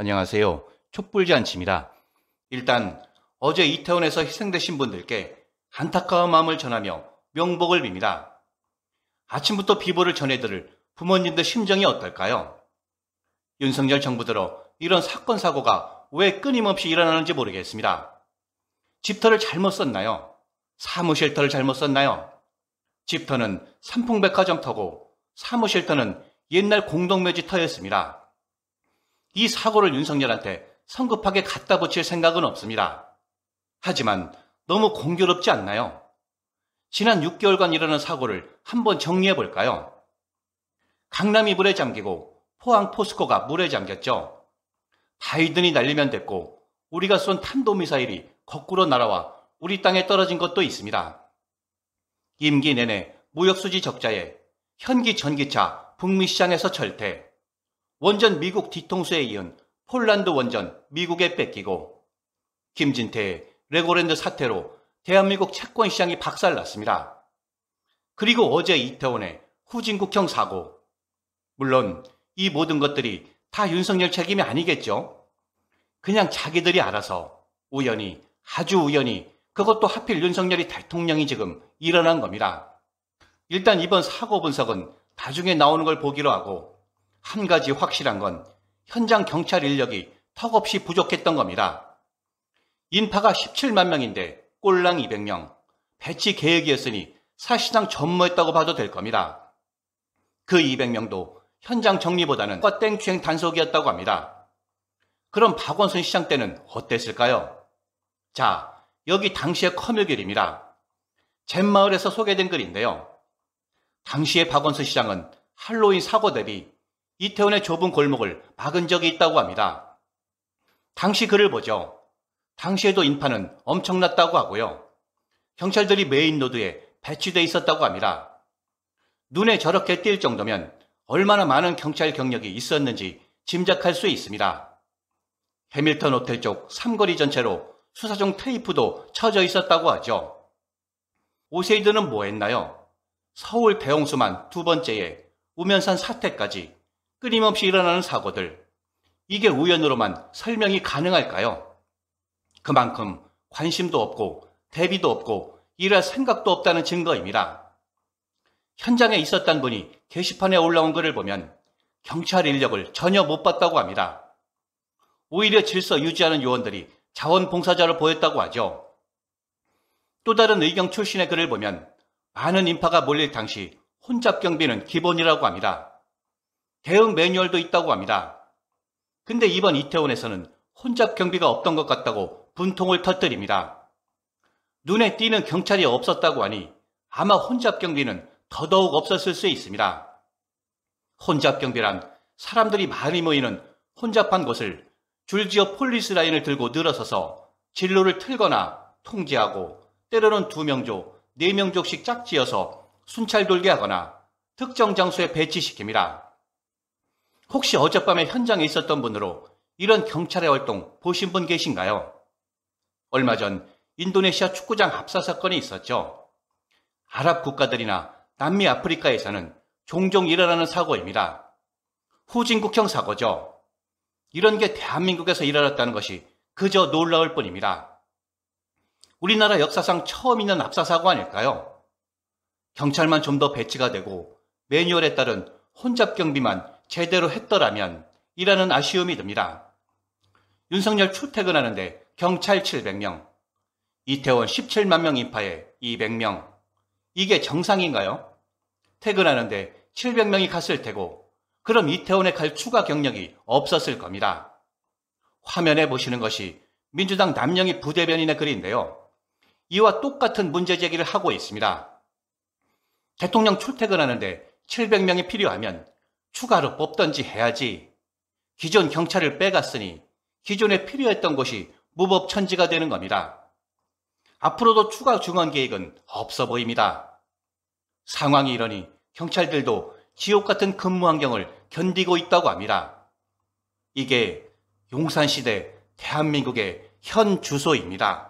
안녕하세요. 촛불잔치입니다. 일단 어제 이태원에서 희생되신 분들께 안타까운 마음을 전하며 명복을 빕니다. 아침부터 비보를 전해들을 부모님들 심정이 어떨까요? 윤석열 정부 들어 이런 사건 사고가 왜 끊임없이 일어나는지 모르겠습니다. 집터를 잘못 썼나요? 사무실터를 잘못 썼나요? 집터는 삼풍백화점 터고 사무실터는 옛날 공동묘지 터였습니다. 이 사고를 윤석열한테 성급하게 갖다 붙일 생각은 없습니다. 하지만 너무 공교롭지 않나요? 지난 6개월간 일어난 사고를 한번 정리해 볼까요? 강남이 물에 잠기고 포항 포스코가 물에 잠겼죠. 바이든이 날리면 됐고 우리가 쏜 탄도미사일이 거꾸로 날아와 우리 땅에 떨어진 것도 있습니다. 임기 내내 무역수지 적자에 현기 전기차 북미 시장에서 절대 원전 미국 뒤통수에 이은 폴란드 원전 미국에 뺏기고 김진태의 레고랜드 사태로 대한민국 채권 시장이 박살났습니다. 그리고 어제 이태원의 후진국형 사고. 물론 이 모든 것들이 다 윤석열 책임이 아니겠죠? 그냥 자기들이 알아서 우연히 아주 우연히 그것도 하필 윤석열이 대통령이 지금 일어난 겁니다. 일단 이번 사고 분석은 나중에 나오는 걸 보기로 하고 한 가지 확실한 건 현장 경찰 인력이 턱없이 부족했던 겁니다. 인파가 17만 명인데 꼴랑 200명, 배치 계획이었으니 사실상 전무했다고 봐도 될 겁니다. 그 200명도 현장 정리보다는 땡큐행 단속이었다고 합니다. 그럼 박원순 시장 때는 어땠을까요? 자, 여기 당시의 커뮤글입니다. 잿마을에서 소개된 글인데요. 당시의 박원순 시장은 할로윈 사고 대비 이태원의 좁은 골목을 박은 적이 있다고 합니다. 당시 글을 보죠. 당시에도 인파는 엄청났다고 하고요. 경찰들이 메인 노드에 배치돼 있었다고 합니다. 눈에 저렇게 띌 정도면 얼마나 많은 경찰 경력이 있었는지 짐작할 수 있습니다. 해밀턴 호텔 쪽 삼거리 전체로 수사종 테이프도 쳐져 있었다고 하죠. 오세이드는 뭐 했나요? 서울 대홍수만두 번째에 우면산 사태까지 끊임없이 일어나는 사고들, 이게 우연으로만 설명이 가능할까요? 그만큼 관심도 없고 대비도 없고 일할 생각도 없다는 증거입니다. 현장에 있었던 분이 게시판에 올라온 글을 보면 경찰 인력을 전혀 못 봤다고 합니다. 오히려 질서 유지하는 요원들이 자원봉사자를 보였다고 하죠. 또 다른 의경 출신의 글을 보면 많은 인파가 몰릴 당시 혼잡 경비는 기본이라고 합니다. 대응 매뉴얼도 있다고 합니다. 근데 이번 이태원에서는 혼잡 경비가 없던 것 같다고 분통을 터뜨립니다. 눈에 띄는 경찰이 없었다고 하니 아마 혼잡 경비는 더더욱 없었을 수 있습니다. 혼잡 경비란 사람들이 많이 모이는 혼잡한 곳을 줄지어 폴리스 라인을 들고 늘어서서 진로를 틀거나 통제하고 때로는 두 명조, 네 명조씩 짝지어서 순찰 돌게 하거나 특정 장소에 배치시킵니다. 혹시 어젯밤에 현장에 있었던 분으로 이런 경찰의 활동 보신 분 계신가요? 얼마 전 인도네시아 축구장 합사 사건이 있었죠. 아랍 국가들이나 남미 아프리카에서는 종종 일어나는 사고입니다. 후진국형 사고죠. 이런 게 대한민국에서 일어났다는 것이 그저 놀라울 뿐입니다. 우리나라 역사상 처음 있는 압사 사고 아닐까요? 경찰만 좀 더 배치가 되고 매뉴얼에 따른 혼잡 경비만 제대로 했더라면 이라는 아쉬움이 듭니다. 윤석열 출퇴근하는데 경찰 700명, 이태원 17만 명 인파에 200명. 이게 정상인가요? 퇴근하는데 700명이 갔을 테고, 그럼 이태원에 갈 추가 경력이 없었을 겁니다. 화면에 보시는 것이 민주당 남영희 부대변인의 글인데요. 이와 똑같은 문제 제기를 하고 있습니다. 대통령 출퇴근하는데 700명이 필요하면 추가로 뽑던지 해야지. 기존 경찰을 빼갔으니 기존에 필요했던 곳이 무법천지가 되는 겁니다. 앞으로도 추가 증원 계획은 없어 보입니다. 상황이 이러니 경찰들도 지옥 같은 근무 환경을 견디고 있다고 합니다. 이게 용산시대 대한민국의 현 주소입니다.